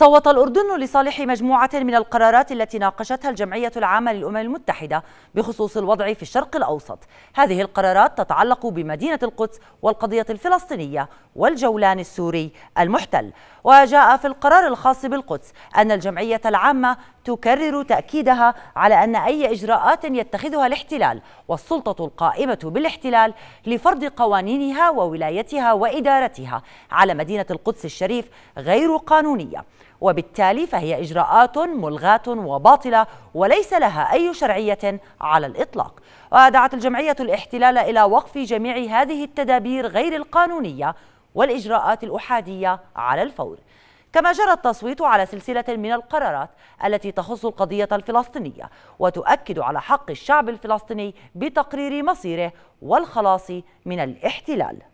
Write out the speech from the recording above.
صوت الأردن لصالح مجموعة من القرارات التي ناقشتها الجمعية العامة للأمم المتحدة بخصوص الوضع في الشرق الأوسط هذه القرارات تتعلق بمدينة القدس والقضية الفلسطينية والجولان السوري المحتل وجاء في القرار الخاص بالقدس أن الجمعية العامة تكرر تأكيدها على أن أي إجراءات يتخذها الاحتلال والسلطة القائمة بالاحتلال لفرض قوانينها وولايتها وإدارتها على مدينة القدس الشريف غير قانونية وبالتالي فهي إجراءات ملغاة وباطلة وليس لها أي شرعية على الإطلاق ودعت الجمعية الاحتلال إلى وقف جميع هذه التدابير غير القانونية والإجراءات الأحادية على الفور كما جرى التصويت على سلسلة من القرارات التي تخص القضية الفلسطينية وتؤكد على حق الشعب الفلسطيني بتقرير مصيره والخلاص من الاحتلال